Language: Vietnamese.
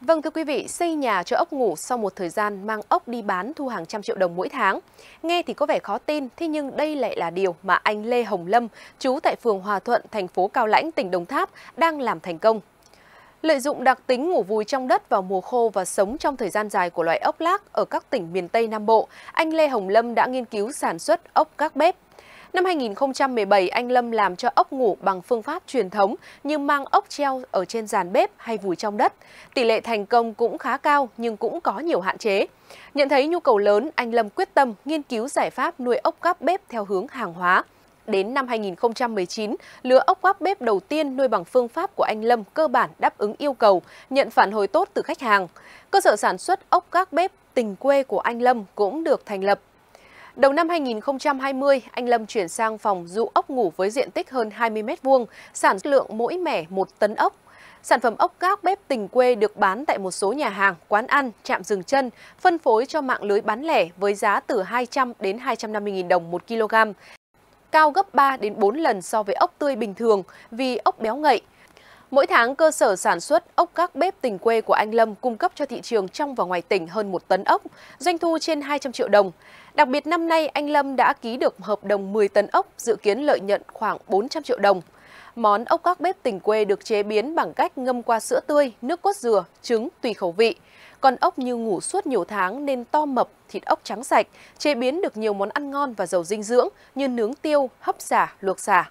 Vâng thưa quý vị, xây nhà cho ốc ngủ sau một thời gian mang ốc đi bán thu hàng trăm triệu đồng mỗi tháng. Nghe thì có vẻ khó tin, thế nhưng đây lại là điều mà anh Lê Hồng Lâm, chú tại phường Hòa Thuận, thành phố Cao Lãnh, tỉnh Đồng Tháp đang làm thành công. Lợi dụng đặc tính ngủ vùi trong đất vào mùa khô và sống trong thời gian dài của loài ốc lác ở các tỉnh miền Tây Nam Bộ, anh Lê Hồng Lâm đã nghiên cứu sản xuất ốc các bếp. Năm 2017, anh Lâm làm cho ốc ngủ bằng phương pháp truyền thống như mang ốc treo ở trên giàn bếp hay vùi trong đất. Tỷ lệ thành công cũng khá cao nhưng cũng có nhiều hạn chế. Nhận thấy nhu cầu lớn, anh Lâm quyết tâm nghiên cứu giải pháp nuôi ốc gắp bếp theo hướng hàng hóa. Đến năm 2019, lứa ốc gắp bếp đầu tiên nuôi bằng phương pháp của anh Lâm cơ bản đáp ứng yêu cầu, nhận phản hồi tốt từ khách hàng. Cơ sở sản xuất ốc gắp bếp tình quê của anh Lâm cũng được thành lập Đầu năm 2020, anh Lâm chuyển sang phòng du ốc ngủ với diện tích hơn 20 m2, sản lượng mỗi mẻ 1 tấn ốc. Sản phẩm ốc các bếp tình quê được bán tại một số nhà hàng, quán ăn, trạm dừng chân, phân phối cho mạng lưới bán lẻ với giá từ 200 đến 250.000 đồng 1 kg, cao gấp 3 đến 4 lần so với ốc tươi bình thường vì ốc béo ngậy. Mỗi tháng, cơ sở sản xuất ốc các bếp tình quê của anh Lâm cung cấp cho thị trường trong và ngoài tỉnh hơn 1 tấn ốc, doanh thu trên 200 triệu đồng. Đặc biệt năm nay, anh Lâm đã ký được hợp đồng 10 tấn ốc, dự kiến lợi nhuận khoảng 400 triệu đồng. Món ốc các bếp tình quê được chế biến bằng cách ngâm qua sữa tươi, nước cốt dừa, trứng tùy khẩu vị. Còn ốc như ngủ suốt nhiều tháng nên to mập, thịt ốc trắng sạch, chế biến được nhiều món ăn ngon và giàu dinh dưỡng như nướng tiêu, hấp xả, luộc xả.